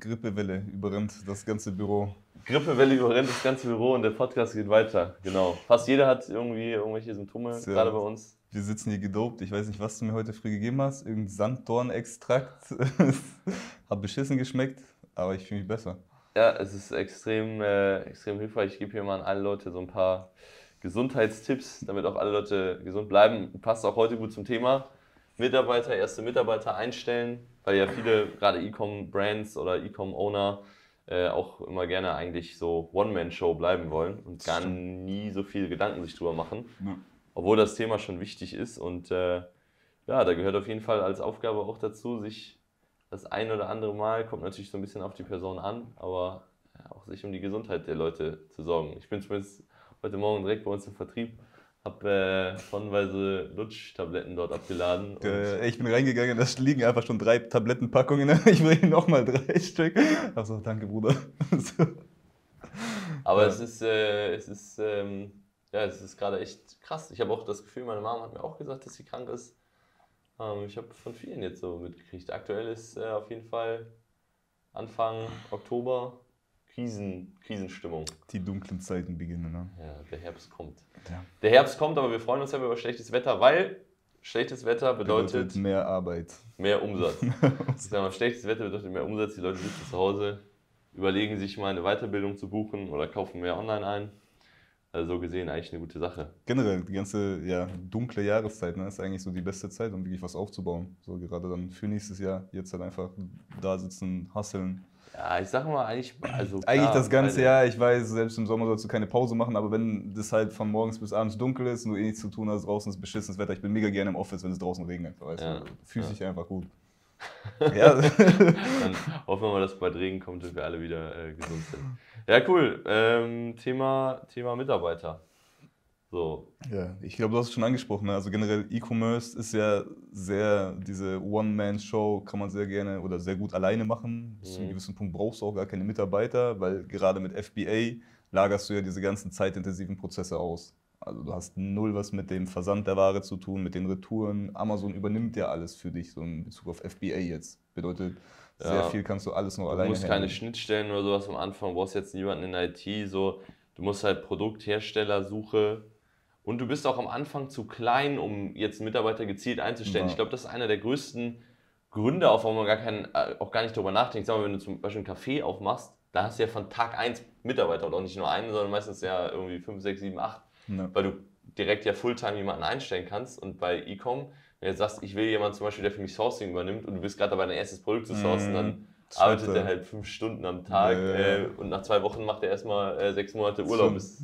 Grippewelle überrennt das ganze Büro. Grippewelle überrennt das ganze Büro und der Podcast geht weiter. Genau. Fast jeder hat irgendwie irgendwelche Symptome, Sehr. gerade bei uns. Wir sitzen hier gedopt. Ich weiß nicht, was du mir heute früh gegeben hast. Irgendein Sanddornextrakt. hat beschissen geschmeckt, aber ich fühle mich besser. Ja, es ist extrem, äh, extrem hilfreich. Ich gebe hier mal an alle Leute so ein paar Gesundheitstipps, damit auch alle Leute gesund bleiben. Passt auch heute gut zum Thema. Mitarbeiter, erste Mitarbeiter einstellen, weil ja viele, gerade E-Com-Brands oder E-Com-Owner, äh, auch immer gerne eigentlich so One-Man-Show bleiben wollen und gar nie so viele Gedanken sich drüber machen. Ja. Obwohl das Thema schon wichtig ist und äh, ja, da gehört auf jeden Fall als Aufgabe auch dazu, sich das ein oder andere Mal, kommt natürlich so ein bisschen auf die Person an, aber äh, auch sich um die Gesundheit der Leute zu sorgen. Ich bin zumindest heute Morgen direkt bei uns im Vertrieb habe äh, Lutschtabletten dort abgeladen. Äh, ich bin reingegangen, da liegen einfach schon drei Tablettenpackungen. Ich bringe nochmal drei Stück. Also danke, Bruder. so. Aber ja. es ist, äh, es ist, ähm, ja, es ist gerade echt krass. Ich habe auch das Gefühl, meine Mama hat mir auch gesagt, dass sie krank ist. Ähm, ich habe von vielen jetzt so mitgekriegt. Aktuell ist äh, auf jeden Fall Anfang Oktober Krisen, Krisenstimmung. Die dunklen Zeiten beginnen, ne? Ja, der Herbst kommt. Ja. Der Herbst kommt, aber wir freuen uns ja über schlechtes Wetter, weil schlechtes Wetter bedeutet, bedeutet mehr Arbeit. Mehr Umsatz. ich sag mal, schlechtes Wetter bedeutet mehr Umsatz. Die Leute sitzen zu Hause, überlegen sich mal eine Weiterbildung zu buchen oder kaufen mehr online ein. Also so gesehen eigentlich eine gute Sache. Generell, die ganze ja, dunkle Jahreszeit ne, ist eigentlich so die beste Zeit, um wirklich was aufzubauen. So gerade dann für nächstes Jahr, jetzt halt einfach da sitzen, hasseln. Ja, ich sag mal, eigentlich. Also klar, eigentlich das ganze also Jahr. Ich weiß, selbst im Sommer sollst du keine Pause machen, aber wenn das halt von morgens bis abends dunkel ist und du eh nichts zu tun hast, draußen ist beschissenes Wetter. Ich bin mega gerne im Office, wenn es draußen regnet. Weißt ja. du? Fühlt sich einfach gut. ja. Dann hoffen wir mal, dass bald Regen kommt und wir alle wieder äh, gesund sind. Ja, cool. Ähm, Thema, Thema Mitarbeiter. So. Ja, ich glaube, du hast es schon angesprochen. Ne? Also generell E-Commerce ist ja sehr, diese One-Man-Show kann man sehr gerne oder sehr gut alleine machen. Bis zu einem mhm. gewissen Punkt brauchst du auch gar keine Mitarbeiter, weil gerade mit FBA lagerst du ja diese ganzen zeitintensiven Prozesse aus. Also du hast null was mit dem Versand der Ware zu tun, mit den Retouren. Amazon übernimmt ja alles für dich, so in Bezug auf FBA jetzt. Bedeutet, sehr ja. viel kannst du alles noch du alleine Du musst handeln. keine Schnittstellen oder sowas am Anfang, du brauchst jetzt niemanden in IT, so. Du musst halt Produktherstellersuche und du bist auch am Anfang zu klein, um jetzt Mitarbeiter gezielt einzustellen. Ja. Genau. Ich glaube, das ist einer der größten Gründe, auf warum man gar keinen, äh, auch gar nicht darüber nachdenkt. Sag mal, wenn du zum Beispiel einen Kaffee aufmachst, da hast du ja von Tag 1 Mitarbeiter und auch nicht nur einen, sondern meistens ja irgendwie 5, 6, 7, 8, weil du direkt ja Fulltime jemanden einstellen kannst. Und bei E-Com, wenn du jetzt sagst, ich will jemanden zum Beispiel, der für mich Sourcing übernimmt und du bist gerade dabei, dein erstes Produkt zu sourcen, dann das mhm. arbeitet er halt fünf Stunden am Tag ja. äh, und nach zwei Wochen macht er erstmal äh, sechs Monate Urlaub. Bis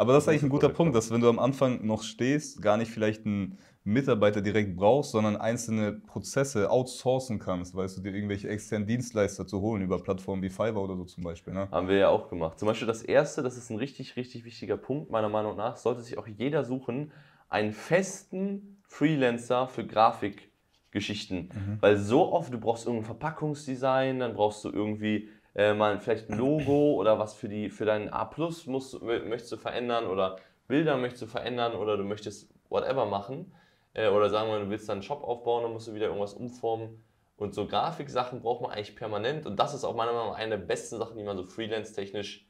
aber das ist eigentlich ein guter Punkt, dass wenn du am Anfang noch stehst, gar nicht vielleicht einen Mitarbeiter direkt brauchst, sondern einzelne Prozesse outsourcen kannst, weißt du, dir irgendwelche externen Dienstleister zu holen über Plattformen wie Fiverr oder so zum Beispiel. Ne? Haben wir ja auch gemacht. Zum Beispiel das erste, das ist ein richtig, richtig wichtiger Punkt meiner Meinung nach, sollte sich auch jeder suchen, einen festen Freelancer für Grafikgeschichten. Mhm. Weil so oft, du brauchst irgendein Verpackungsdesign, dann brauchst du irgendwie äh, mal vielleicht ein Logo oder was für, die, für deinen A Plus möchtest du verändern oder Bilder möchtest du verändern oder du möchtest whatever machen. Äh, oder sagen wir, du willst dann einen Shop aufbauen, dann musst du wieder irgendwas umformen. Und so Grafiksachen braucht man eigentlich permanent. Und das ist auch meiner Meinung nach eine der besten Sachen, die man so freelance-technisch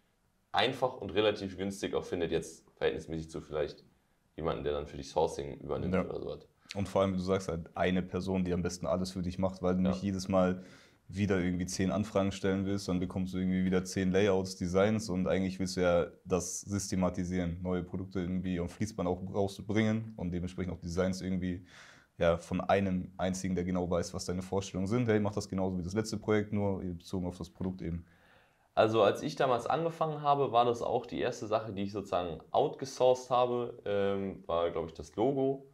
einfach und relativ günstig auch findet. Jetzt verhältnismäßig zu vielleicht jemanden, der dann für dich Sourcing übernimmt ja. oder so was. Und vor allem, du sagst halt eine Person, die am besten alles für dich macht, weil du ja. nicht jedes Mal wieder irgendwie zehn Anfragen stellen willst, dann bekommst du irgendwie wieder zehn Layouts, Designs und eigentlich willst du ja das systematisieren, neue Produkte irgendwie und Fließband auch rauszubringen und dementsprechend auch Designs irgendwie ja, von einem einzigen, der genau weiß, was deine Vorstellungen sind. Hey, mach das genauso wie das letzte Projekt, nur bezogen auf das Produkt eben. Also als ich damals angefangen habe, war das auch die erste Sache, die ich sozusagen outgesourced habe, ähm, war glaube ich das Logo.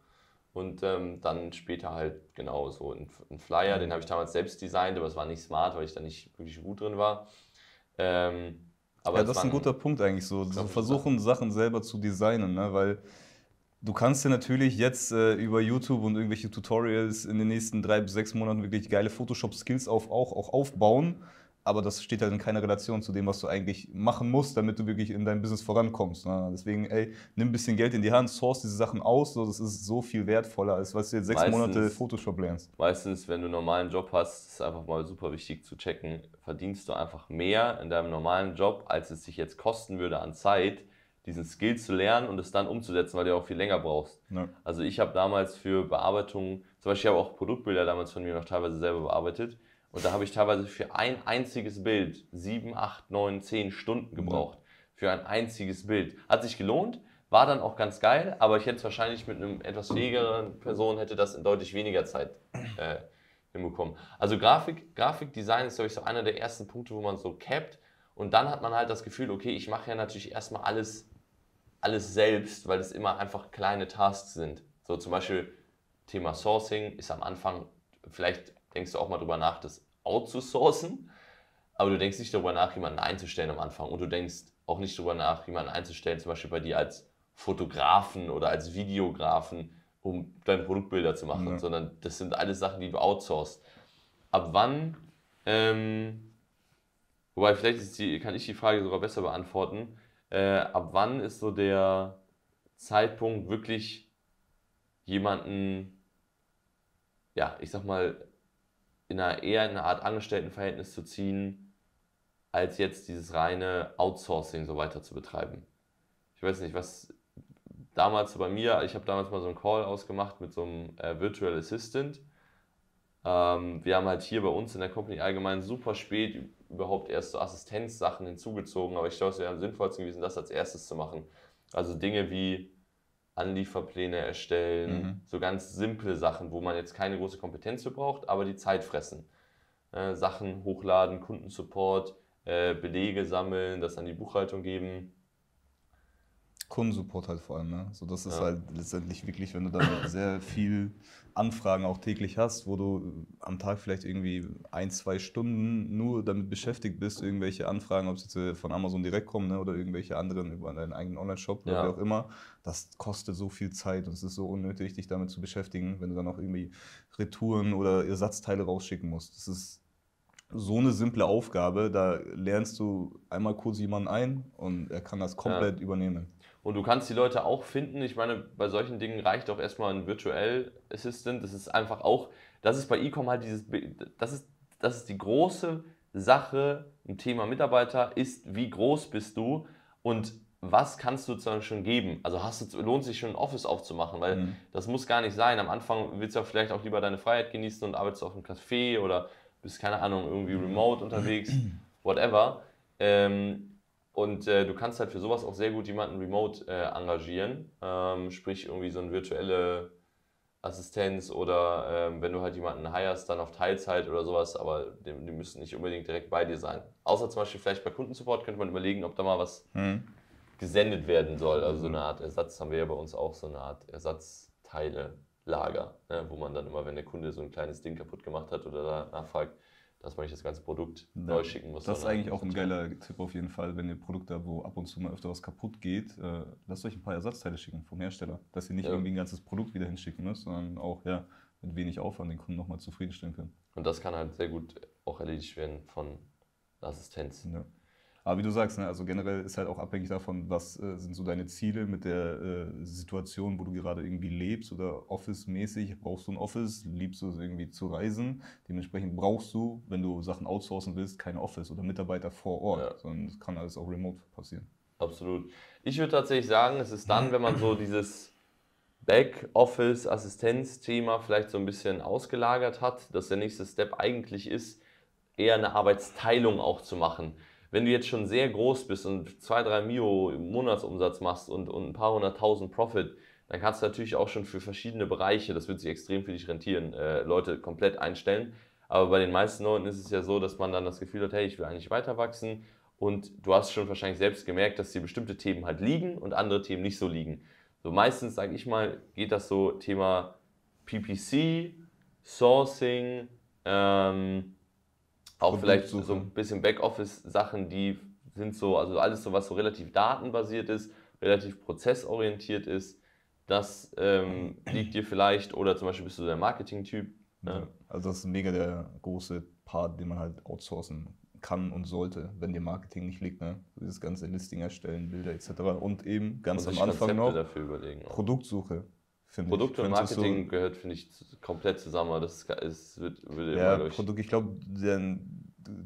Und ähm, dann später halt genau so ein, ein Flyer, den habe ich damals selbst designt, aber es war nicht smart, weil ich da nicht wirklich gut drin war. Ähm, aber ja, das ist ein guter Punkt eigentlich so, so versuchen Sachen selber zu designen, ne? weil du kannst dir natürlich jetzt äh, über YouTube und irgendwelche Tutorials in den nächsten drei bis sechs Monaten wirklich geile Photoshop-Skills auf, auch, auch aufbauen, aber das steht halt in keiner Relation zu dem, was du eigentlich machen musst, damit du wirklich in deinem Business vorankommst. Ne? Deswegen, ey, nimm ein bisschen Geld in die Hand, source diese Sachen aus, so, das ist so viel wertvoller, als was du jetzt sechs meistens, Monate Photoshop lernst. Meistens, wenn du einen normalen Job hast, ist einfach mal super wichtig zu checken, verdienst du einfach mehr in deinem normalen Job, als es sich jetzt kosten würde an Zeit, diesen Skill zu lernen und es dann umzusetzen, weil du auch viel länger brauchst. Ja. Also ich habe damals für Bearbeitungen, zum Beispiel habe auch Produktbilder damals von mir noch teilweise selber bearbeitet, und da habe ich teilweise für ein einziges Bild sieben, acht, neun, zehn Stunden mhm. gebraucht. Für ein einziges Bild. Hat sich gelohnt, war dann auch ganz geil, aber ich hätte es wahrscheinlich mit einem etwas fähigeren Person hätte das in deutlich weniger Zeit äh, hinbekommen. Also Grafik, Grafikdesign ist, glaube ich, so einer der ersten Punkte, wo man so capped. Und dann hat man halt das Gefühl, okay, ich mache ja natürlich erstmal alles, alles selbst, weil es immer einfach kleine Tasks sind. So zum Beispiel Thema Sourcing ist am Anfang vielleicht denkst du auch mal drüber nach, das outzusourcen. Aber du denkst nicht darüber nach, jemanden einzustellen am Anfang. Und du denkst auch nicht darüber nach, jemanden einzustellen, zum Beispiel bei dir als Fotografen oder als Videografen, um deine Produktbilder zu machen, ja. sondern das sind alles Sachen, die du outsourcest. Ab wann, ähm, wobei vielleicht die, kann ich die Frage sogar besser beantworten, äh, ab wann ist so der Zeitpunkt wirklich jemanden, ja, ich sag mal, in einer, eher in eine Art Angestelltenverhältnis zu ziehen, als jetzt dieses reine Outsourcing so weiter zu betreiben. Ich weiß nicht, was damals bei mir, ich habe damals mal so einen Call ausgemacht mit so einem äh, Virtual Assistant. Ähm, wir haben halt hier bei uns in der Company allgemein super spät überhaupt erst so Assistenzsachen hinzugezogen, aber ich glaube, es wäre am sinnvollsten gewesen, das als erstes zu machen. Also Dinge wie Anlieferpläne erstellen, mhm. so ganz simple Sachen, wo man jetzt keine große Kompetenz für braucht, aber die Zeit fressen. Äh, Sachen hochladen, Kundensupport, äh, Belege sammeln, das an die Buchhaltung geben. Kundensupport halt vor allem. Ne? So, das ist ja. halt letztendlich wirklich, wenn du da sehr viel Anfragen auch täglich hast, wo du äh, am Tag vielleicht irgendwie ein, zwei Stunden nur damit beschäftigt bist, irgendwelche Anfragen, ob sie äh, von Amazon direkt kommen ne? oder irgendwelche anderen über deinen eigenen Online-Shop oder wie auch immer, das kostet so viel Zeit und es ist so unnötig, dich damit zu beschäftigen, wenn du dann auch irgendwie Retouren oder Ersatzteile rausschicken musst. Das ist so eine simple Aufgabe, da lernst du einmal kurz jemanden ein und er kann das komplett ja. übernehmen. Und du kannst die Leute auch finden. Ich meine, bei solchen Dingen reicht auch erstmal ein Virtual Assistant. Das ist einfach auch, das ist bei E-Com halt dieses, das ist, das ist die große Sache im Thema Mitarbeiter, ist, wie groß bist du und was kannst du sozusagen schon geben? Also hast du, lohnt sich schon ein Office aufzumachen, weil mhm. das muss gar nicht sein. Am Anfang willst du ja vielleicht auch lieber deine Freiheit genießen und arbeitest auf einem Café oder bist, keine Ahnung, irgendwie remote unterwegs, whatever. Ähm, und äh, du kannst halt für sowas auch sehr gut jemanden remote äh, engagieren, ähm, sprich irgendwie so eine virtuelle Assistenz oder ähm, wenn du halt jemanden hirest, dann auf Teilzeit oder sowas, aber die, die, müssen nicht unbedingt direkt bei dir sein. Außer zum Beispiel vielleicht bei Kundensupport könnte man überlegen, ob da mal was hm. gesendet werden soll. Also so eine mhm. Art Ersatz haben wir ja bei uns auch, so eine Art Ersatzteile. Lager, ne, wo man dann immer, wenn der Kunde so ein kleines Ding kaputt gemacht hat oder da nachfragt, dass man nicht das ganze Produkt ja, neu schicken muss. Das ist eigentlich auch ein geiler Tipp auf jeden Fall, wenn ihr Produkte habt, wo ab und zu mal öfter was kaputt geht, äh, lasst euch ein paar Ersatzteile schicken vom Hersteller, dass ihr nicht ja. irgendwie ein ganzes Produkt wieder hinschicken müsst, sondern auch ja, mit wenig Aufwand den Kunden nochmal zufriedenstellen könnt. Und das kann halt sehr gut auch erledigt werden von Assistenz. Ja. Aber wie du sagst, ne, also generell ist halt auch abhängig davon, was äh, sind so deine Ziele mit der äh, Situation, wo du gerade irgendwie lebst oder Office-mäßig. Brauchst du ein Office? Liebst du es irgendwie zu reisen? Dementsprechend brauchst du, wenn du Sachen outsourcen willst, kein Office oder Mitarbeiter vor Ort, ja. sondern es kann alles auch remote passieren. Absolut. Ich würde tatsächlich sagen, es ist dann, wenn man so dieses office assistenz thema vielleicht so ein bisschen ausgelagert hat, dass der nächste Step eigentlich ist, eher eine Arbeitsteilung auch zu machen wenn du jetzt schon sehr groß bist und 2, 3 Mio im Monatsumsatz machst und, und ein paar hunderttausend Profit, dann kannst du natürlich auch schon für verschiedene Bereiche, das wird sich extrem für dich rentieren, äh, Leute komplett einstellen. Aber bei den meisten Leuten ist es ja so, dass man dann das Gefühl hat, hey, ich will eigentlich weiter wachsen. Und du hast schon wahrscheinlich selbst gemerkt, dass dir bestimmte Themen halt liegen und andere Themen nicht so liegen. So meistens, sage ich mal, geht das so Thema PPC, Sourcing, ähm, auch mhm. vielleicht so ein mhm. bisschen Backoffice-Sachen, die sind so, also alles so, was so relativ datenbasiert ist, relativ prozessorientiert ist, das ähm, liegt dir vielleicht, oder zum Beispiel bist du der Marketing-Typ. Ne? Also das ist mega der große Part, den man halt outsourcen kann und sollte, wenn dir Marketing nicht liegt. Ne? Dieses ganze Listing erstellen, Bilder etc. Und eben ganz und am Anfang Konzepte noch Produktsuche finde ich. Produkt und Marketing so gehört, finde ich, komplett zusammen. Das ist, wird, wird ja, immer Produkt, ich glaube, der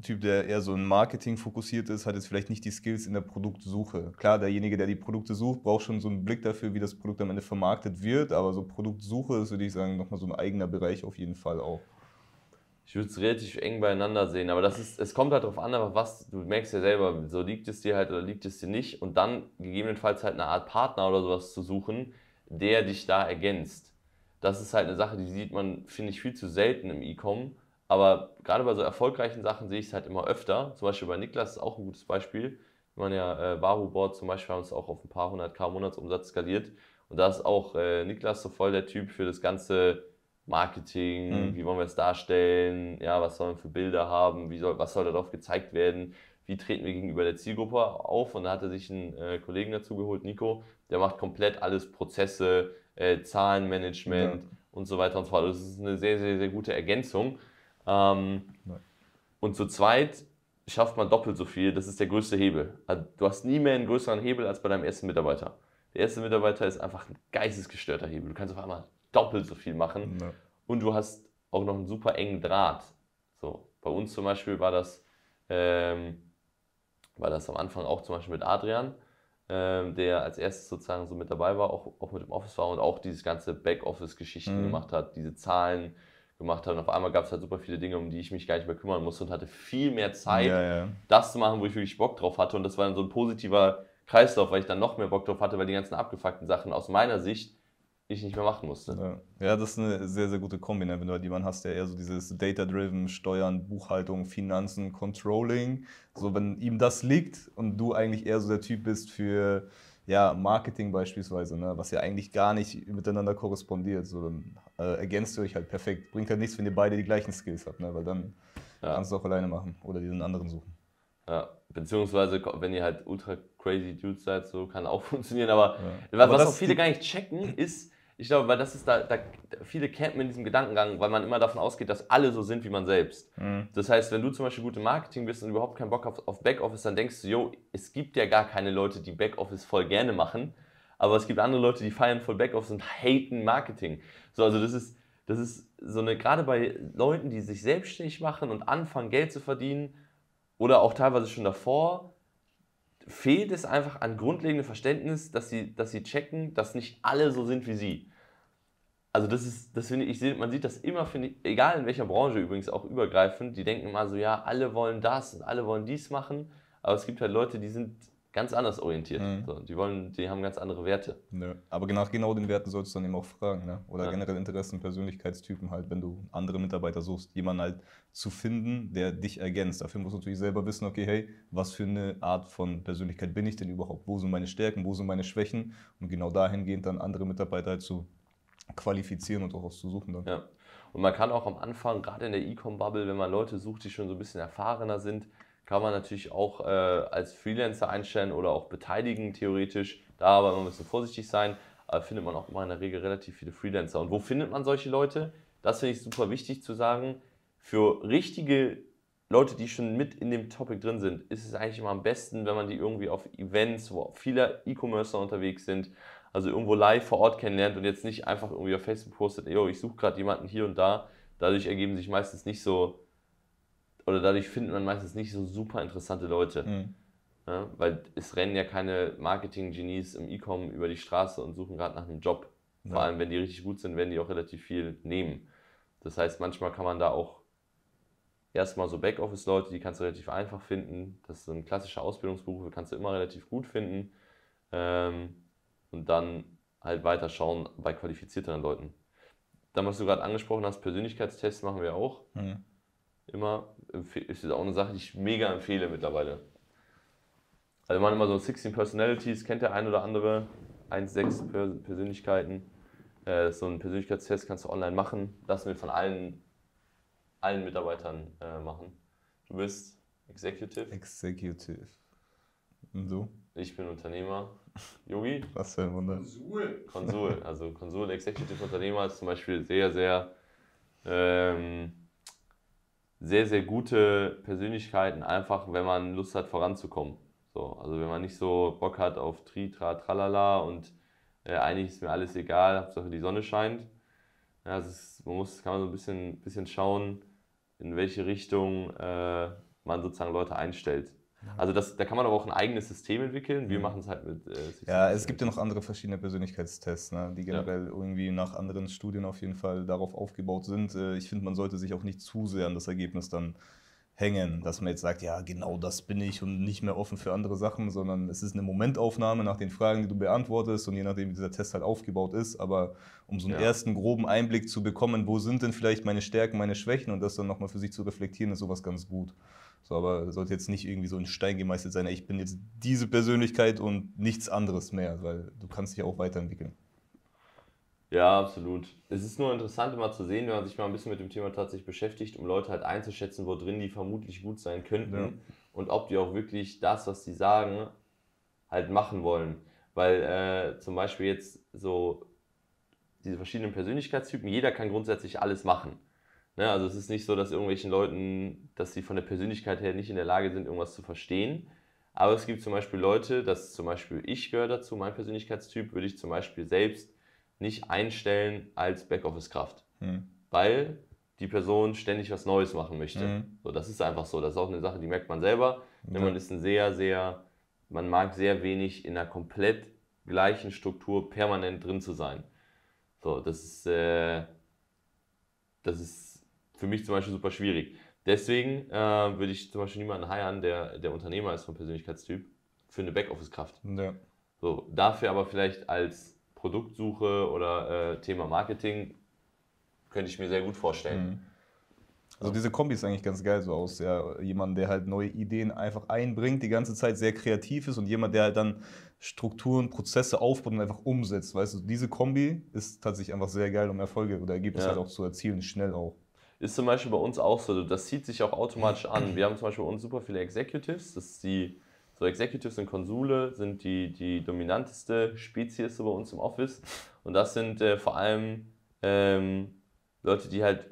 Typ, der eher so in Marketing fokussiert ist, hat jetzt vielleicht nicht die Skills in der Produktsuche. Klar, derjenige, der die Produkte sucht, braucht schon so einen Blick dafür, wie das Produkt am Ende vermarktet wird, aber so Produktsuche ist, würde ich sagen, nochmal so ein eigener Bereich auf jeden Fall auch. Ich würde es relativ eng beieinander sehen, aber das ist, es kommt halt darauf an, aber was, du merkst ja selber, so liegt es dir halt oder liegt es dir nicht und dann gegebenenfalls halt eine Art Partner oder sowas zu suchen, der dich da ergänzt. Das ist halt eine Sache, die sieht man, finde ich, viel zu selten im E-Com. Aber gerade bei so erfolgreichen Sachen sehe ich es halt immer öfter. Zum Beispiel bei Niklas ist auch ein gutes Beispiel. Wir waren ja äh, board zum Beispiel, haben es auch auf ein paar hundert K Monatsumsatz skaliert. Und da ist auch äh, Niklas so voll der Typ für das ganze Marketing, mhm. wie wollen wir es darstellen, ja, was sollen wir für Bilder haben, wie soll, was soll darauf gezeigt werden, wie treten wir gegenüber der Zielgruppe auf. Und da hat er sich einen äh, Kollegen dazu geholt, Nico, der macht komplett alles Prozesse, äh, Zahlenmanagement ja. und so weiter und so fort. Das ist eine sehr, sehr, sehr gute Ergänzung. Ähm, und zu zweit schafft man doppelt so viel. Das ist der größte Hebel. Also, du hast nie mehr einen größeren Hebel als bei deinem ersten Mitarbeiter. Der erste Mitarbeiter ist einfach ein geistesgestörter Hebel. Du kannst auf einmal doppelt so viel machen. Ja. Und du hast auch noch einen super engen Draht. So, bei uns zum Beispiel war das, ähm, war das am Anfang auch zum Beispiel mit Adrian ähm, der als erstes sozusagen so mit dabei war, auch, auch mit dem Office war und auch dieses ganze Backoffice-Geschichten mhm. gemacht hat, diese Zahlen gemacht hat. Und auf einmal gab es halt super viele Dinge, um die ich mich gar nicht mehr kümmern musste und hatte viel mehr Zeit, ja, ja. das zu machen, wo ich wirklich Bock drauf hatte. Und das war dann so ein positiver Kreislauf, weil ich dann noch mehr Bock drauf hatte, weil die ganzen abgefuckten Sachen aus meiner Sicht ich nicht mehr machen musste. Ja. ja, das ist eine sehr, sehr gute Kombi, ne? wenn du halt jemanden hast, der eher so dieses Data-Driven, Steuern, Buchhaltung, Finanzen, Controlling, so wenn ihm das liegt und du eigentlich eher so der Typ bist für ja, Marketing beispielsweise, ne? was ja eigentlich gar nicht miteinander korrespondiert, so dann äh, ergänzt ihr euch halt perfekt. Bringt halt nichts, wenn ihr beide die gleichen Skills habt, ne? weil dann ja. kannst du auch alleine machen oder diesen anderen suchen. Ja, beziehungsweise wenn ihr halt ultra crazy Dudes seid, so kann auch funktionieren, aber ja. was, aber was auch viele gar nicht checken, ist, ich glaube, weil das ist da, da viele campen in diesem Gedankengang, weil man immer davon ausgeht, dass alle so sind wie man selbst. Mhm. Das heißt, wenn du zum Beispiel gut im Marketing bist und überhaupt keinen Bock auf, auf Backoffice, dann denkst du, jo, es gibt ja gar keine Leute, die Backoffice voll gerne machen, aber es gibt andere Leute, die feiern voll Backoffice und haten Marketing. So, also das ist, das ist so eine, gerade bei Leuten, die sich selbstständig machen und anfangen, Geld zu verdienen oder auch teilweise schon davor, fehlt es einfach an grundlegendem Verständnis, dass sie, dass sie checken, dass nicht alle so sind wie sie also das ist, das finde ich, ich man sieht das immer, finde ich, egal in welcher Branche übrigens auch übergreifend, die denken immer so, ja, alle wollen das und alle wollen dies machen, aber es gibt halt Leute, die sind ganz anders orientiert. Mhm. So, die wollen, die haben ganz andere Werte. Nö. Aber genau, genau den Werten sollst du dann eben auch fragen, ne? Oder ja. generell Interessen, Persönlichkeitstypen halt, wenn du andere Mitarbeiter suchst, jemanden halt zu finden, der dich ergänzt. Dafür musst du natürlich selber wissen, okay, hey, was für eine Art von Persönlichkeit bin ich denn überhaupt? Wo sind meine Stärken, wo sind meine Schwächen? Und genau dahingehend dann andere Mitarbeiter halt zu qualifizieren und auch was zu suchen dann. Ja. Und man kann auch am Anfang, gerade in der E-Com-Bubble, wenn man Leute sucht, die schon so ein bisschen erfahrener sind, kann man natürlich auch äh, als Freelancer einstellen oder auch beteiligen, theoretisch. Da aber immer ein bisschen vorsichtig sein, Aber findet man auch immer in der Regel relativ viele Freelancer. Und wo findet man solche Leute? Das finde ich super wichtig zu sagen. Für richtige Leute, die schon mit in dem Topic drin sind, ist es eigentlich immer am besten, wenn man die irgendwie auf Events, wo viele E-Commercer unterwegs sind, also irgendwo live vor Ort kennenlernt und jetzt nicht einfach irgendwie auf Facebook postet, yo, ich suche gerade jemanden hier und da. Dadurch ergeben sich meistens nicht so, oder dadurch findet man meistens nicht so super interessante Leute. Mhm. Ja, weil es rennen ja keine Marketing-Genies im E-Com über die Straße und suchen gerade nach einem Job. Vor ja. allem, wenn die richtig gut sind, werden die auch relativ viel nehmen. Das heißt, manchmal kann man da auch erstmal so Backoffice-Leute, die kannst du relativ einfach finden. Das sind klassische Ausbildungsberufe, kannst du immer relativ gut finden. Ähm, und dann halt weiter schauen bei qualifizierteren Leuten. Dann, was du gerade angesprochen hast, Persönlichkeitstests machen wir auch. Mhm. Immer ist auch eine Sache, die ich mega empfehle mittlerweile. Also man immer so 16 Personalities, kennt der ein oder andere, 1,6 Persönlichkeiten. Äh, so einen Persönlichkeitstest kannst du online machen. Lassen wir von allen, allen Mitarbeitern äh, machen. Du bist Executive. Executive. Und du? Ich bin Unternehmer. Yogi? Was für ein Wunder. Konsul. Konsul. Also Konsul Executive Unternehmer ist zum Beispiel sehr, sehr, ähm, sehr, sehr gute Persönlichkeiten, einfach wenn man Lust hat, voranzukommen. So, also wenn man nicht so Bock hat auf Tri, Tra, Tralala und äh, eigentlich ist mir alles egal, Hauptsache die Sonne scheint. Ja, das ist, man muss, kann man so ein bisschen, bisschen schauen, in welche Richtung äh, man sozusagen Leute einstellt. Genau. Also das, da kann man aber auch ein eigenes System entwickeln. Wir machen es halt mit. Äh, ja, es gibt ja halt. noch andere verschiedene Persönlichkeitstests, ne, die generell ja. irgendwie nach anderen Studien auf jeden Fall darauf aufgebaut sind. Äh, ich finde, man sollte sich auch nicht zu sehr an das Ergebnis dann hängen, dass man jetzt sagt, ja, genau das bin ich und nicht mehr offen für andere Sachen, sondern es ist eine Momentaufnahme nach den Fragen, die du beantwortest und je nachdem, wie dieser Test halt aufgebaut ist, aber um so einen ja. ersten groben Einblick zu bekommen, wo sind denn vielleicht meine Stärken, meine Schwächen und das dann nochmal für sich zu reflektieren, ist sowas ganz gut. So, aber sollte jetzt nicht irgendwie so in Stein gemeißelt sein, ich bin jetzt diese Persönlichkeit und nichts anderes mehr, weil du kannst dich auch weiterentwickeln. Ja, absolut. Es ist nur interessant immer zu sehen, wenn man sich mal ein bisschen mit dem Thema tatsächlich beschäftigt, um Leute halt einzuschätzen, wo drin die vermutlich gut sein könnten ja. und ob die auch wirklich das, was sie sagen, halt machen wollen. Weil äh, zum Beispiel jetzt so diese verschiedenen Persönlichkeitstypen, jeder kann grundsätzlich alles machen. Ne? Also es ist nicht so, dass irgendwelchen Leuten, dass sie von der Persönlichkeit her nicht in der Lage sind, irgendwas zu verstehen. Aber es gibt zum Beispiel Leute, dass zum Beispiel ich gehöre dazu, mein Persönlichkeitstyp würde ich zum Beispiel selbst nicht einstellen als Backoffice-Kraft, mhm. weil die Person ständig was Neues machen möchte. Mhm. So, das ist einfach so. Das ist auch eine Sache, die merkt man selber. Ja. Man ist ein sehr, sehr, man mag sehr wenig in einer komplett gleichen Struktur permanent drin zu sein. So, das ist, äh, das ist für mich zum Beispiel super schwierig. Deswegen äh, würde ich zum Beispiel niemanden heiraten, der, der Unternehmer ist vom Persönlichkeitstyp, für eine Backoffice-Kraft. Ja. So, dafür aber vielleicht als Produktsuche oder äh, Thema Marketing könnte ich mir sehr gut vorstellen. Mhm. Also diese Kombi ist eigentlich ganz geil so aus. Ja, jemand, der halt neue Ideen einfach einbringt, die ganze Zeit sehr kreativ ist und jemand, der halt dann Strukturen, Prozesse aufbaut und einfach umsetzt. Weißt du, diese Kombi ist tatsächlich einfach sehr geil, um Erfolge oder Ergebnisse ja. halt auch zu erzielen, schnell auch ist zum Beispiel bei uns auch so, das zieht sich auch automatisch an. Wir haben zum Beispiel bei uns super viele Executives, das ist die, so Executives und Konsule sind die, die dominanteste Spezies so bei uns im Office und das sind äh, vor allem ähm, Leute, die halt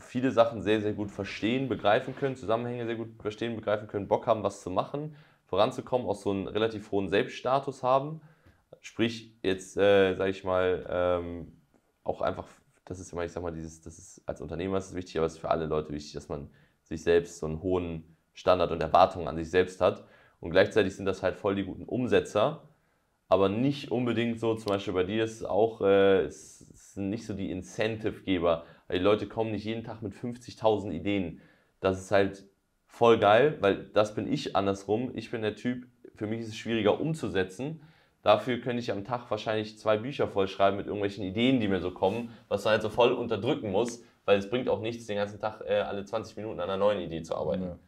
viele Sachen sehr, sehr gut verstehen, begreifen können, Zusammenhänge sehr gut verstehen, begreifen können, Bock haben, was zu machen, voranzukommen, auch so einen relativ hohen Selbststatus haben. Sprich, jetzt, äh, sage ich mal, ähm, auch einfach das ist immer, ich sag mal, dieses, das ist als Unternehmer ist es wichtig, aber es ist für alle Leute wichtig, dass man sich selbst so einen hohen Standard und Erwartungen an sich selbst hat. Und gleichzeitig sind das halt voll die guten Umsetzer, aber nicht unbedingt so, zum Beispiel bei dir ist es auch äh, ist, ist nicht so die Incentive-Geber. Die Leute kommen nicht jeden Tag mit 50.000 Ideen. Das ist halt voll geil, weil das bin ich andersrum. Ich bin der Typ, für mich ist es schwieriger umzusetzen, Dafür könnte ich am Tag wahrscheinlich zwei Bücher vollschreiben mit irgendwelchen Ideen, die mir so kommen, was man halt so voll unterdrücken muss, weil es bringt auch nichts, den ganzen Tag äh, alle 20 Minuten an einer neuen Idee zu arbeiten. Ja.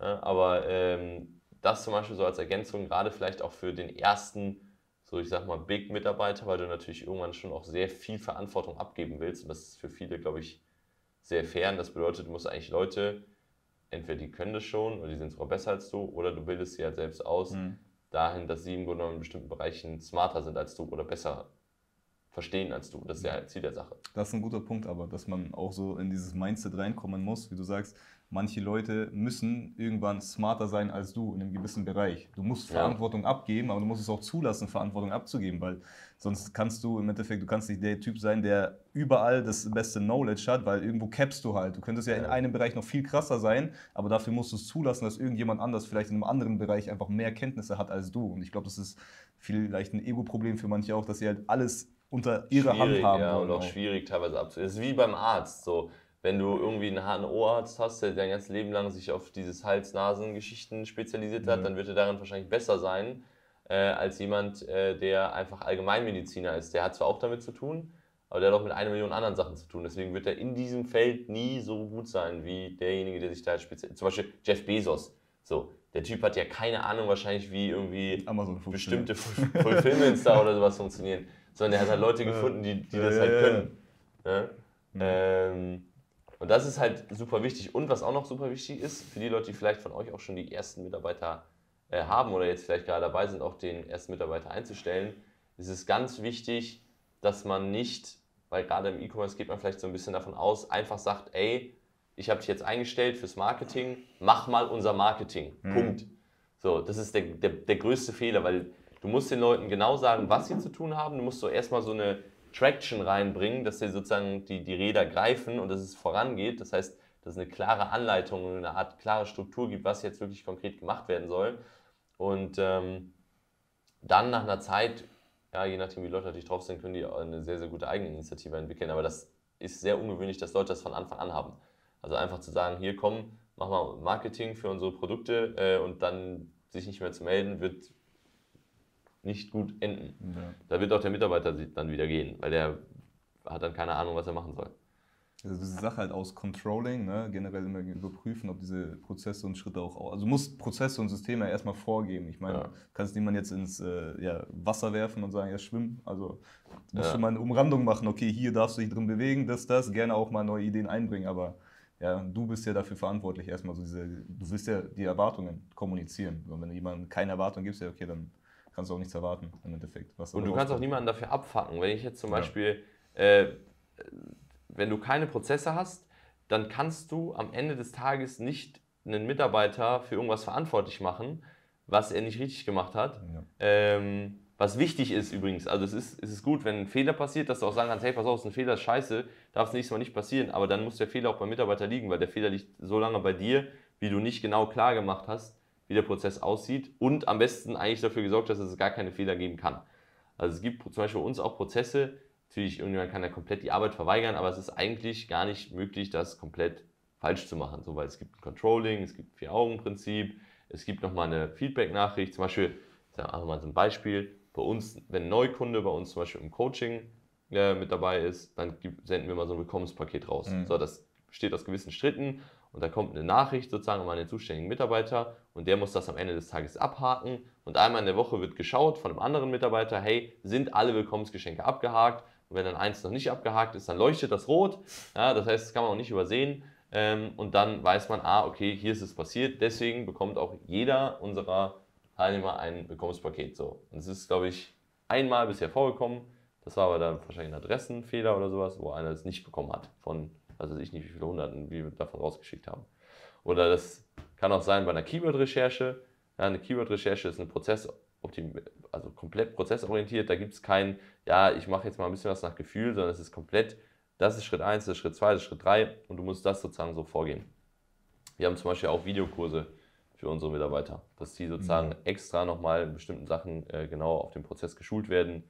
Ja, aber ähm, das zum Beispiel so als Ergänzung, gerade vielleicht auch für den ersten, so ich sag mal, Big-Mitarbeiter, weil du natürlich irgendwann schon auch sehr viel Verantwortung abgeben willst. Und das ist für viele, glaube ich, sehr fair. Und das bedeutet, du musst eigentlich Leute, entweder die können das schon oder die sind sogar besser als du, oder du bildest sie halt selbst aus. Mhm dahin, dass sie im Grunde genommen in bestimmten Bereichen smarter sind als du oder besser verstehen als du. Das ist ja Ziel der Sache. Das ist ein guter Punkt, aber dass man auch so in dieses Mindset reinkommen muss, wie du sagst, manche Leute müssen irgendwann smarter sein als du in einem gewissen Bereich. Du musst Verantwortung abgeben, aber du musst es auch zulassen, Verantwortung abzugeben, weil sonst kannst du im Endeffekt, du kannst nicht der Typ sein, der überall das beste Knowledge hat, weil irgendwo capst du halt. Du könntest ja, ja. in einem Bereich noch viel krasser sein, aber dafür musst du es zulassen, dass irgendjemand anders vielleicht in einem anderen Bereich einfach mehr Kenntnisse hat als du. Und ich glaube, das ist vielleicht ein Ego-Problem für manche auch, dass sie halt alles unter ihrer Hand haben. Ja, und auch, schwierig teilweise abzugeben. Es ist wie beim Arzt so wenn du irgendwie einen harten Ohrarzt hast, der dein ganzes Leben lang sich auf dieses Hals-Nasen-Geschichten spezialisiert hat, mhm. dann wird er darin wahrscheinlich besser sein, äh, als jemand, äh, der einfach Allgemeinmediziner ist. Der hat zwar auch damit zu tun, aber der hat auch mit einer Million anderen Sachen zu tun. Deswegen wird er in diesem Feld nie so gut sein wie derjenige, der sich da spezialisiert. Zum Beispiel Jeff Bezos. So, der Typ hat ja keine Ahnung wahrscheinlich, wie irgendwie bestimmte Fulfillments da oder sowas funktionieren. Sondern der hat halt Leute gefunden, die, die das halt können. Ja? Ne? Mhm. Ähm, und das ist halt super wichtig. Und was auch noch super wichtig ist, für die Leute, die vielleicht von euch auch schon die ersten Mitarbeiter äh, haben oder jetzt vielleicht gerade dabei sind, auch den ersten Mitarbeiter einzustellen, ist es ganz wichtig, dass man nicht, weil gerade im E-Commerce geht man vielleicht so ein bisschen davon aus, einfach sagt, ey, ich habe dich jetzt eingestellt fürs Marketing, mach mal unser Marketing. Mhm. Punkt. So, das ist der, der, der größte Fehler, weil du musst den Leuten genau sagen, was sie zu tun haben. Du musst so erstmal so eine Traction reinbringen, dass sie sozusagen die, die Räder greifen und dass es vorangeht. Das heißt, dass es eine klare Anleitung und eine Art klare Struktur gibt, was jetzt wirklich konkret gemacht werden soll. Und ähm, dann nach einer Zeit, ja, je nachdem wie Leute natürlich drauf sind, können die eine sehr, sehr gute Eigeninitiative entwickeln. Aber das ist sehr ungewöhnlich, dass Leute das von Anfang an haben. Also einfach zu sagen, hier komm, mach mal Marketing für unsere Produkte äh, und dann sich nicht mehr zu melden, wird nicht gut enden. Ja. Da wird auch der Mitarbeiter dann wieder gehen, weil der hat dann keine Ahnung, was er machen soll. Also diese Sache halt aus Controlling, ne? generell immer überprüfen, ob diese Prozesse und Schritte auch, also muss Prozesse und Systeme ja erstmal vorgeben. Ich meine, ja. kannst niemand jetzt ins äh, ja, Wasser werfen und sagen, ja schwimm. Also musst ja. schon mal eine Umrandung machen. Okay, hier darfst du dich drin bewegen, das, das. Gerne auch mal neue Ideen einbringen, aber ja, du bist ja dafür verantwortlich erstmal. So diese, du willst ja die Erwartungen kommunizieren. Und wenn du jemandem keine Erwartung gibst, ja okay, dann kannst du auch nichts erwarten im Endeffekt. und du kannst auch niemanden dafür abfacken. Wenn ich jetzt zum Beispiel, ja. äh, wenn du keine Prozesse hast, dann kannst du am Ende des Tages nicht einen Mitarbeiter für irgendwas verantwortlich machen, was er nicht richtig gemacht hat. Ja. Ähm, was wichtig ist übrigens, also es ist, es ist gut, wenn ein Fehler passiert, dass du auch sagen kannst, hey, pass auf, ist ein Fehler, ist scheiße, darf es nächstes Mal nicht passieren, aber dann muss der Fehler auch beim Mitarbeiter liegen, weil der Fehler liegt so lange bei dir, wie du nicht genau klar gemacht hast, wie der Prozess aussieht und am besten eigentlich dafür gesorgt, dass es gar keine Fehler geben kann. Also es gibt zum Beispiel bei uns auch Prozesse, natürlich irgendjemand kann ja komplett die Arbeit verweigern, aber es ist eigentlich gar nicht möglich, das komplett falsch zu machen, so, weil es gibt ein Controlling, es gibt ein Vier-Augen-Prinzip, es gibt nochmal eine Feedback-Nachricht, zum Beispiel, einfach mal so ein Beispiel, bei uns, wenn ein Neukunde bei uns zum Beispiel im Coaching äh, mit dabei ist, dann senden wir mal so ein Willkommenspaket raus. Mhm. So, das besteht aus gewissen Schritten und da kommt eine Nachricht sozusagen an den zuständigen Mitarbeiter und der muss das am Ende des Tages abhaken. Und einmal in der Woche wird geschaut von einem anderen Mitarbeiter, hey, sind alle Willkommensgeschenke abgehakt? Und wenn dann eins noch nicht abgehakt ist, dann leuchtet das rot. Ja, das heißt, das kann man auch nicht übersehen. Ähm, und dann weiß man, ah, okay, hier ist es passiert. Deswegen bekommt auch jeder unserer Teilnehmer ein Willkommenspaket. So. Und es ist, glaube ich, einmal bisher vorgekommen. Das war aber dann wahrscheinlich ein Adressenfehler oder sowas, wo einer es nicht bekommen hat von also ich nicht, wie viele Hunderten wir davon rausgeschickt haben. Oder das kann auch sein bei einer Keyword-Recherche. Ja, eine Keyword-Recherche ist ein Prozess, also komplett prozessorientiert. Da gibt es kein, ja, ich mache jetzt mal ein bisschen was nach Gefühl, sondern es ist komplett, das ist Schritt 1, das ist Schritt 2, das ist Schritt 3 und du musst das sozusagen so vorgehen. Wir haben zum Beispiel auch Videokurse für unsere Mitarbeiter, dass die sozusagen mhm. extra nochmal in bestimmten Sachen äh, genau auf den Prozess geschult werden.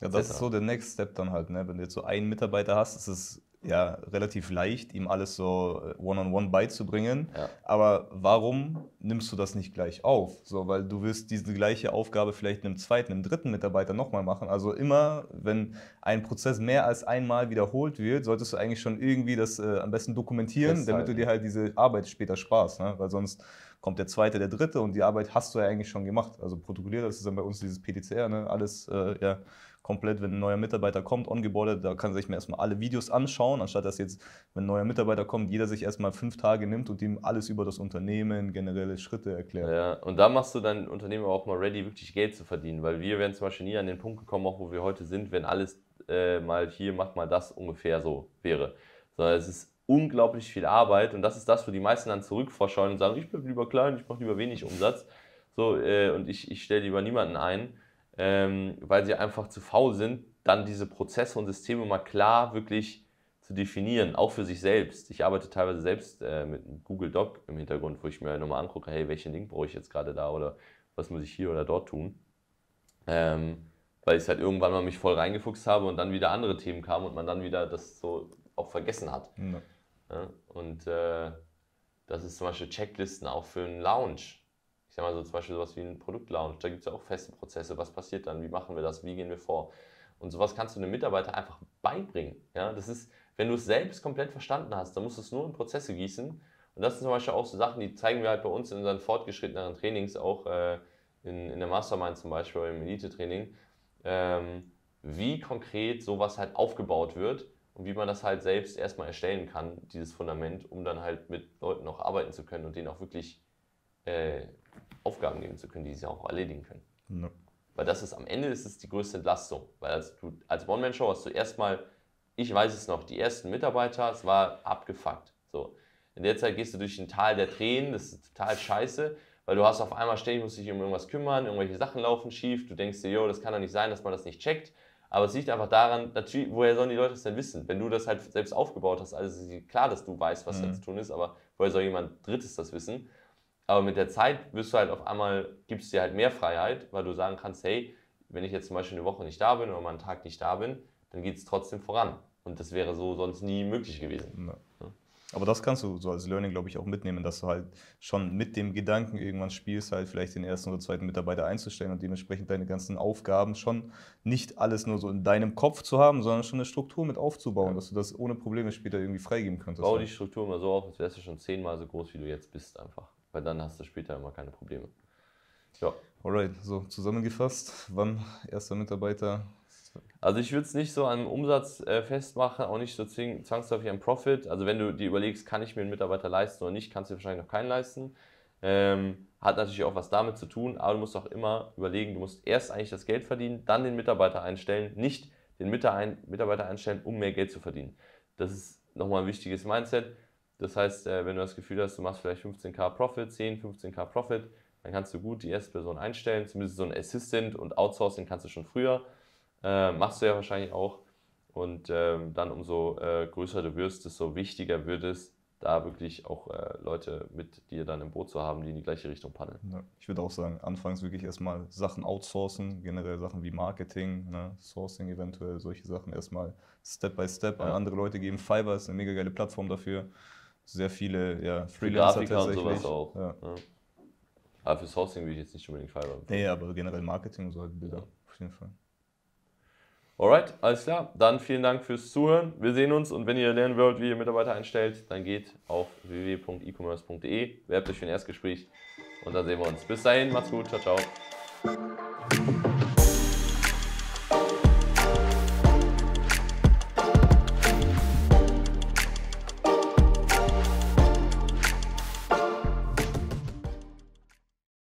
Ja, das ist so der Next Step dann halt, ne? Wenn du jetzt so einen Mitarbeiter hast, ist es ja, relativ leicht, ihm alles so äh, one-on-one -on -one beizubringen. Ja. Aber warum nimmst du das nicht gleich auf? So, weil du wirst diese gleiche Aufgabe vielleicht einem zweiten, einem dritten Mitarbeiter nochmal machen. Also immer, wenn ein Prozess mehr als einmal wiederholt wird, solltest du eigentlich schon irgendwie das äh, am besten dokumentieren, Festhalten. damit du dir halt diese Arbeit später sparst. Ne? Weil sonst kommt der zweite, der dritte und die Arbeit hast du ja eigentlich schon gemacht. Also protokolliert, das ist dann bei uns dieses PDCR, ne? alles, äh, ja komplett, wenn ein neuer Mitarbeiter kommt, ongeboardet, da kann sich mir erstmal alle Videos anschauen, anstatt dass jetzt, wenn ein neuer Mitarbeiter kommt, jeder sich erstmal fünf Tage nimmt und ihm alles über das Unternehmen, generelle Schritte erklärt. Ja, und da machst du dein Unternehmen auch mal ready, wirklich Geld zu verdienen, weil wir wären zum Beispiel nie an den Punkt gekommen, auch wo wir heute sind, wenn alles äh, mal hier, mach mal das ungefähr so wäre. Sondern es ist unglaublich viel Arbeit und das ist das, wo die meisten dann zurückverscheuen und sagen, ich bleibe lieber klein, ich mache lieber wenig Umsatz so, äh, und ich, ich stelle lieber niemanden ein ähm, weil sie einfach zu faul sind, dann diese Prozesse und Systeme mal klar wirklich zu definieren, auch für sich selbst. Ich arbeite teilweise selbst äh, mit einem Google Doc im Hintergrund, wo ich mir nochmal angucke, hey, welchen Link brauche ich jetzt gerade da oder was muss ich hier oder dort tun. Ähm, weil ich halt irgendwann mal mich voll reingefuchst habe und dann wieder andere Themen kamen und man dann wieder das so auch vergessen hat. Ja. Ja, und äh, das ist zum Beispiel Checklisten auch für einen Lounge ich sag mal so zum Beispiel sowas wie ein Produktlaunch, da gibt es ja auch feste Prozesse, was passiert dann, wie machen wir das, wie gehen wir vor. Und sowas kannst du einem Mitarbeiter einfach beibringen. Ja? Das ist, wenn du es selbst komplett verstanden hast, dann musst du es nur in Prozesse gießen. Und das sind zum Beispiel auch so Sachen, die zeigen wir halt bei uns in unseren fortgeschritteneren Trainings, auch äh, in, in der Mastermind zum Beispiel, oder im Elite-Training, ähm, wie konkret sowas halt aufgebaut wird und wie man das halt selbst erstmal erstellen kann, dieses Fundament, um dann halt mit Leuten auch arbeiten zu können und denen auch wirklich äh, Aufgaben geben zu können, die sie auch erledigen können. No. Weil das ist am Ende ist es die größte Entlastung. Weil als, du, als One-Man-Show hast du erstmal, ich weiß es noch, die ersten Mitarbeiter, es war abgefuckt. So. In der Zeit gehst du durch ein Tal der Tränen, das ist total scheiße, weil du hast auf einmal ständig, musst dich um irgendwas kümmern, irgendwelche Sachen laufen schief, du denkst dir, jo, das kann doch nicht sein, dass man das nicht checkt. Aber es liegt einfach daran, natürlich, woher sollen die Leute das denn wissen? Wenn du das halt selbst aufgebaut hast, also klar, dass du weißt, was mhm. da zu tun ist, aber woher soll jemand Drittes das wissen? Aber mit der Zeit wirst du halt auf einmal, gibst dir halt mehr Freiheit, weil du sagen kannst, hey, wenn ich jetzt zum Beispiel eine Woche nicht da bin oder mal einen Tag nicht da bin, dann geht es trotzdem voran. Und das wäre so sonst nie möglich gewesen. Ja. Aber das kannst du so als Learning, glaube ich, auch mitnehmen, dass du halt schon mit dem Gedanken irgendwann spielst, halt vielleicht den ersten oder zweiten Mitarbeiter einzustellen und dementsprechend deine ganzen Aufgaben schon nicht alles nur so in deinem Kopf zu haben, sondern schon eine Struktur mit aufzubauen, ja. dass du das ohne Probleme später irgendwie freigeben könntest. Bau ne? die Struktur mal so auf, als wärst du schon zehnmal so groß, wie du jetzt bist, einfach weil dann hast du später immer keine Probleme. Ja. Alright, so zusammengefasst, wann erster Mitarbeiter? Also ich würde es nicht so an Umsatz äh, festmachen, auch nicht so zwangsläufig an Profit. Also wenn du dir überlegst, kann ich mir einen Mitarbeiter leisten oder nicht, kannst du dir wahrscheinlich noch keinen leisten. Ähm, hat natürlich auch was damit zu tun, aber du musst auch immer überlegen, du musst erst eigentlich das Geld verdienen, dann den Mitarbeiter einstellen, nicht den Mitarbeiter einstellen, um mehr Geld zu verdienen. Das ist nochmal ein wichtiges Mindset. Das heißt, äh, wenn du das Gefühl hast, du machst vielleicht 15k Profit, 10, 15k Profit, dann kannst du gut die erste Person einstellen, zumindest so ein Assistant und Outsourcing kannst du schon früher. Äh, machst du ja wahrscheinlich auch. Und ähm, dann umso äh, größer du wirst, desto wichtiger wird es, da wirklich auch äh, Leute mit dir dann im Boot zu haben, die in die gleiche Richtung paddeln. Ja, ich würde auch sagen, anfangs wirklich erstmal Sachen outsourcen, generell Sachen wie Marketing, ne, Sourcing eventuell, solche Sachen erstmal Step by Step ja. an andere Leute geben. Fiverr ist eine mega geile Plattform dafür sehr viele ja, Freelancer Grafiker tatsächlich. und sowas auch. Ja. Ja. Aber fürs Hosting will ich jetzt nicht unbedingt Fiverr. Nee, aber generell Marketing und so halt Bilder, auf jeden Fall. Alright, alles klar. Dann vielen Dank fürs Zuhören. Wir sehen uns und wenn ihr lernen wollt, wie ihr Mitarbeiter einstellt, dann geht auf www.ecommerce.de, werbt euch für ein Erstgespräch und dann sehen wir uns. Bis dahin, macht's gut, ciao, ciao.